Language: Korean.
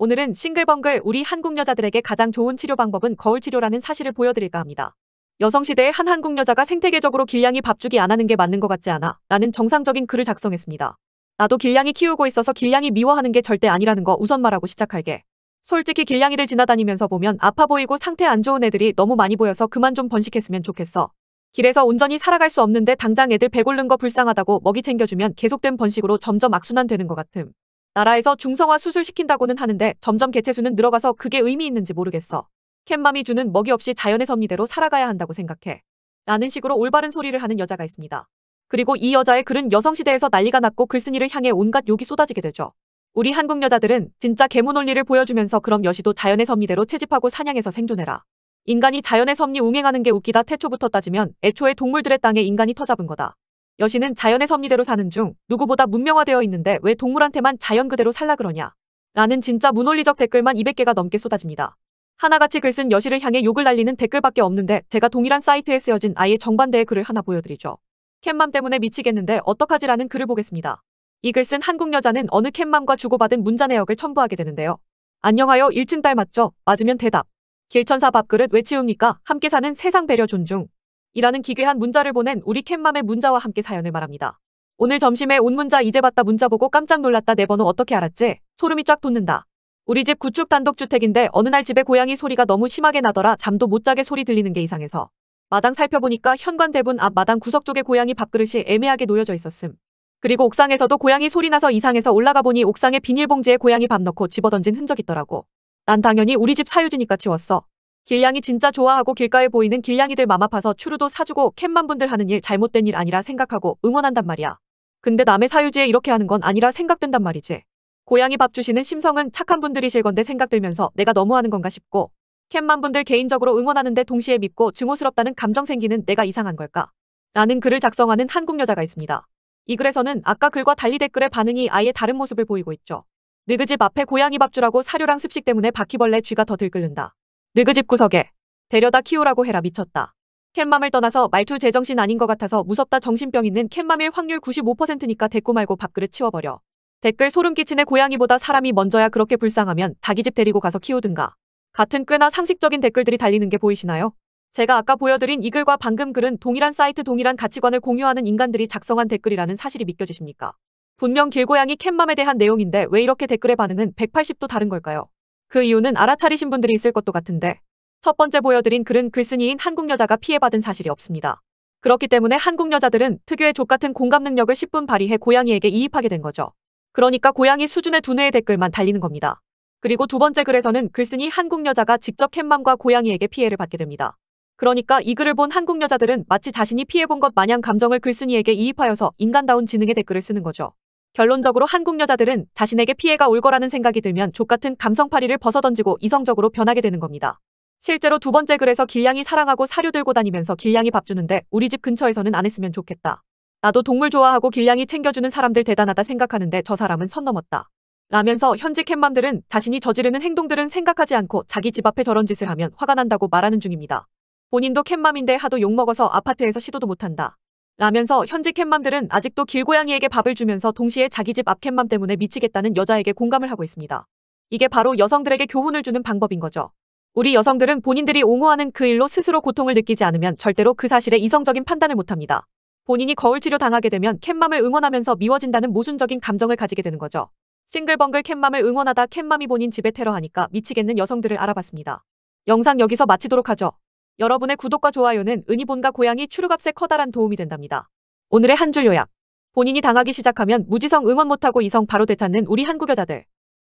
오늘은 싱글벙글 우리 한국 여자들에게 가장 좋은 치료 방법은 거울 치료라는 사실을 보여드릴까 합니다. 여성시대의 한 한국 여자가 생태계적으로 길냥이 밥주기 안 하는 게 맞는 것 같지 않아 라는 정상적인 글을 작성했습니다. 나도 길냥이 키우고 있어서 길냥이 미워하는 게 절대 아니라는 거 우선 말하고 시작할게. 솔직히 길냥이들 지나다니면서 보면 아파 보이고 상태 안 좋은 애들이 너무 많이 보여서 그만 좀 번식했으면 좋겠어. 길에서 온전히 살아갈 수 없는데 당장 애들 배고른 거 불쌍하다고 먹이 챙겨주면 계속된 번식으로 점점 악순환 되는 것 같음. 나라에서 중성화 수술시킨다고는 하는데 점점 개체수는 늘어가서 그게 의미 있는지 모르겠어. 캣맘이 주는 먹이 없이 자연의 섭리대로 살아가야 한다고 생각해. 라는 식으로 올바른 소리를 하는 여자가 있습니다. 그리고 이 여자의 글은 여성시대에서 난리가 났고 글쓴이를 향해 온갖 욕이 쏟아지게 되죠. 우리 한국 여자들은 진짜 개무 논리를 보여주면서 그럼 여시도 자연의 섭리대로 채집하고 사냥해서 생존해라. 인간이 자연의 섭리 웅행하는 게 웃기다 태초부터 따지면 애초에 동물들의 땅에 인간이 터잡은 거다. 여신은 자연의 섭리대로 사는 중 누구보다 문명화되어 있는데 왜 동물한테만 자연 그대로 살라 그러냐 라는 진짜 문논리적 댓글만 200개가 넘게 쏟아집니다. 하나같이 글쓴여시을 향해 욕을 날리는 댓글밖에 없는데 제가 동일한 사이트에 쓰여진 아예 정반대의 글을 하나 보여드리죠. 캣맘 때문에 미치겠는데 어떡하지라는 글을 보겠습니다. 이 글쓴 한국 여자는 어느 캣맘과 주고받은 문자 내역을 첨부하게 되는데요. 안녕하여 1층 딸 맞죠? 맞으면 대답. 길천사 밥그릇 왜 치웁니까? 함께 사는 세상 배려 존중. 이라는 기괴한 문자를 보낸 우리 캣맘의 문자와 함께 사연을 말합니다. 오늘 점심에 온 문자 이제 봤다 문자 보고 깜짝 놀랐다 내 번호 어떻게 알았지? 소름이 쫙 돋는다. 우리 집 구축 단독주택인데 어느 날 집에 고양이 소리가 너무 심하게 나더라 잠도 못 자게 소리 들리는 게 이상해서. 마당 살펴보니까 현관 대문 앞 마당 구석 쪽에 고양이 밥그릇이 애매하게 놓여져 있었음. 그리고 옥상에서도 고양이 소리 나서 이상해서 올라가 보니 옥상에 비닐봉지에 고양이 밥 넣고 집어던진 흔적 있더라고. 난 당연히 우리 집 사유지니까 치웠어. 길냥이 진짜 좋아하고 길가에 보이는 길냥이들 맘 아파서 추루도 사주고 캣맘 분들 하는 일 잘못된 일 아니라 생각하고 응원한단 말이야. 근데 남의 사유지에 이렇게 하는 건 아니라 생각된단 말이지. 고양이 밥 주시는 심성은 착한 분들이실 건데 생각들면서 내가 너무하는 건가 싶고 캣맘 분들 개인적으로 응원하는데 동시에 믿고 증오스럽다는 감정 생기는 내가 이상한 걸까? 라는 글을 작성하는 한국 여자가 있습니다. 이 글에서는 아까 글과 달리 댓글의 반응이 아예 다른 모습을 보이고 있죠. 느그집 앞에 고양이 밥 주라고 사료랑 습식 때문에 바퀴벌레 쥐가 더 들끓는다. 느그 집 구석에 데려다 키우라고 해라 미쳤다. 캣맘을 떠나서 말투 제정신 아닌 것 같아서 무섭다 정신병 있는 캣맘일 확률 95%니까 대꾸 말고 밥그릇 치워버려. 댓글 소름 끼치네 고양이보다 사람이 먼저야 그렇게 불쌍하면 자기 집 데리고 가서 키우든가. 같은 꽤나 상식적인 댓글들이 달리는 게 보이시나요? 제가 아까 보여드린 이 글과 방금 글은 동일한 사이트 동일한 가치관을 공유하는 인간들이 작성한 댓글이라는 사실이 믿겨지십니까? 분명 길고양이 캣맘에 대한 내용인데 왜 이렇게 댓글의 반응은 180도 다른 걸까요? 그 이유는 알아차리신 분들이 있을 것도 같은데 첫 번째 보여드린 글은 글쓴이인 한국 여자가 피해받은 사실이 없습니다. 그렇기 때문에 한국 여자들은 특유의 족같은 공감 능력을 10분 발휘해 고양이에게 이입하게 된 거죠. 그러니까 고양이 수준의 두뇌의 댓글만 달리는 겁니다. 그리고 두 번째 글에서는 글쓴이 한국 여자가 직접 캣맘과 고양이에게 피해를 받게 됩니다. 그러니까 이 글을 본 한국 여자들은 마치 자신이 피해본 것 마냥 감정을 글쓴이에게 이입하여서 인간다운 지능의 댓글을 쓰는 거죠. 결론적으로 한국 여자들은 자신에게 피해가 올 거라는 생각이 들면 족같은 감성파리를 벗어던지고 이성적으로 변하게 되는 겁니다. 실제로 두 번째 글에서 길냥이 사랑하고 사료 들고 다니면서 길냥이 밥 주는데 우리 집 근처에서는 안 했으면 좋겠다. 나도 동물 좋아하고 길냥이 챙겨주는 사람들 대단하다 생각하는데 저 사람은 선 넘었다. 라면서 현지 캣맘들은 자신이 저지르는 행동들은 생각하지 않고 자기 집 앞에 저런 짓을 하면 화가 난다고 말하는 중입니다. 본인도 캣맘인데 하도 욕먹어서 아파트에서 시도도 못한다. 라면서 현지 캣맘들은 아직도 길고양이에게 밥을 주면서 동시에 자기 집 앞 캣맘 때문에 미치겠다는 여자에게 공감을 하고 있습니다. 이게 바로 여성들에게 교훈을 주는 방법인 거죠. 우리 여성들은 본인들이 옹호하는 그 일로 스스로 고통을 느끼지 않으면 절대로 그 사실에 이성적인 판단을 못합니다. 본인이 거울치료 당하게 되면 캣맘을 응원하면서 미워진다는 모순적인 감정을 가지게 되는 거죠. 싱글벙글 캣맘을 응원하다 캣맘이 본인 집에 테러하니까 미치겠는 여성들을 알아봤습니다. 영상 여기서 마치도록 하죠. 여러분의 구독과 좋아요는 은희본과 고양이 추루값에 커다란 도움이 된답니다. 오늘의 한 줄 요약. 본인이 당하기 시작하면 무지성 응원 못하고 이성 바로 되찾는 우리 한국여자들.